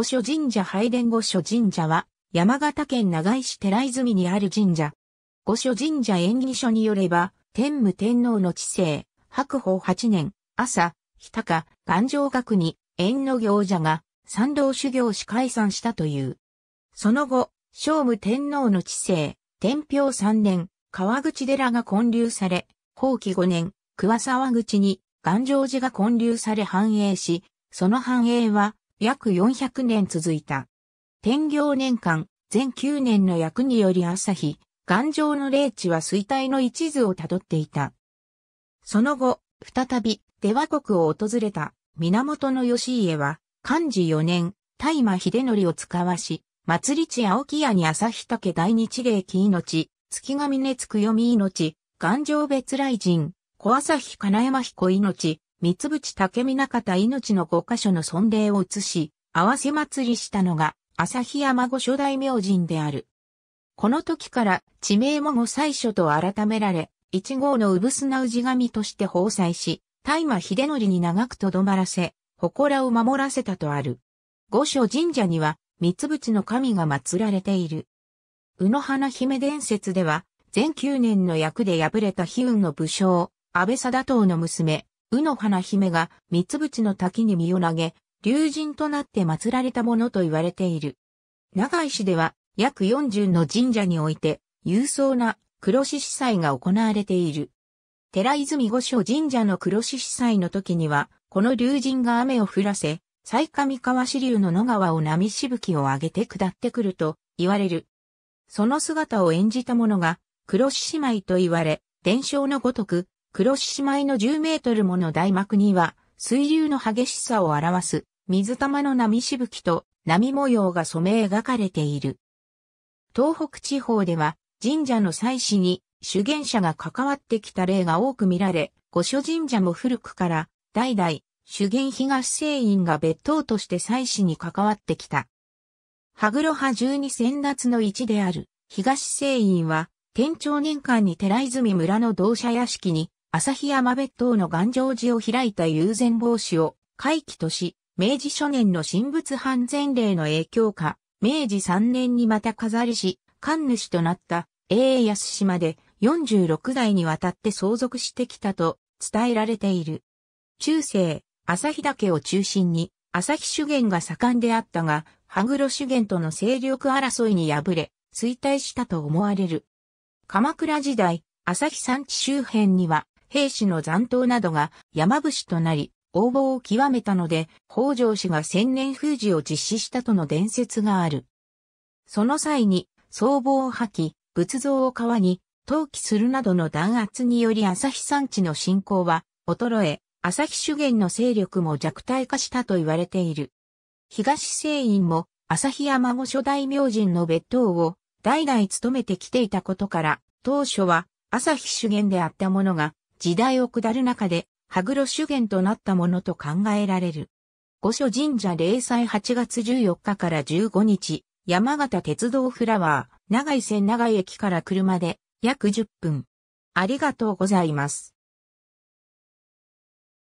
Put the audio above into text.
御所神社拝殿御所神社は、山形県長井市寺泉にある神社。御所神社演技書によれば、天武天皇の治世、白鵬8年、朝、日高、岩上閣に、縁の行者が、参道修行し解散したという。その後、聖武天皇の治世、天平3年、川口寺が建立され、後期5年、桑沢口に、岩上寺が建立され繁栄し、その繁栄は、約400年続いた。天行年間、全9年の役により朝日、岩丈の霊地は衰退の一途をたどっていた。その後、再び、出羽国を訪れた、源義家は、漢字4年、大麻秀則を使わし、祭り地青木屋に朝日竹大日霊気命、月神根つく読み命、岩丈別来人、小朝日金山彦命、三淵竹見中田命の5カ所の尊霊を移し、合わせ祭りしたのが、日山御所大明神である。この時から地名も御祭所と改められ、一号の産砂氏神として奉祭し、大麻秀則に長くとどまらせ、祠を守らせたとある。御所神社には、三淵の神が祀られている。宇野花姫伝説では、全9年の役で敗れた悲運の武将、安倍貞党の娘、宇の花姫が三つ淵の滝に身を投げ、竜神となって祀られたものと言われている。長井市では約40の神社において、勇壮な黒獅子祭が行われている。寺泉御所神社の黒獅子祭の時には、この竜神が雨を降らせ、最上川支流の野川を波しぶきを上げて下ってくると言われる。その姿を演じたものが黒獅子舞と言われ、伝承のごとく黒獅子舞の10メートルもの大幕には、水流の激しさを表す、水玉の波しぶきと波模様が染め描かれている。東北地方では、神社の祭祀に修験者が関わってきた例が多く見られ、御所神社も古くから、代々、修験東聖院が別当として祭祀に関わってきた。羽黒派十二先達の一である、東聖院は、天長年間に寺泉村の同社屋敷に、朝日山別当の願成寺を開いた友禅帽子を、回帰とし、明治初年の神仏判前例の影響下、明治3年にまた飾りし、神主となった永安島で46代にわたって相続してきたと伝えられている。中世、朝日岳を中心に、朝日修験が盛んであったが、羽黒修験との勢力争いに敗れ、衰退したと思われる。鎌倉時代、朝日山地周辺には、兵士の残党などが山伏となり、応募を極めたので、北条氏が千年封じを実施したとの伝説がある。その際に、僧帽を吐き、仏像を川に投棄するなどの弾圧により朝日山地の信仰は衰え、朝日主元の勢力も弱体化したと言われている。東聖院も朝日山御所大明神の別当を代々務めてきていたことから、当初は朝日主元であったものが時代を下る中で、羽黒修験となったものと考えられる。御所神社霊祭8月14日から15日、山形鉄道フラワー、長井線長井駅から車で約10分。ありがとうございます。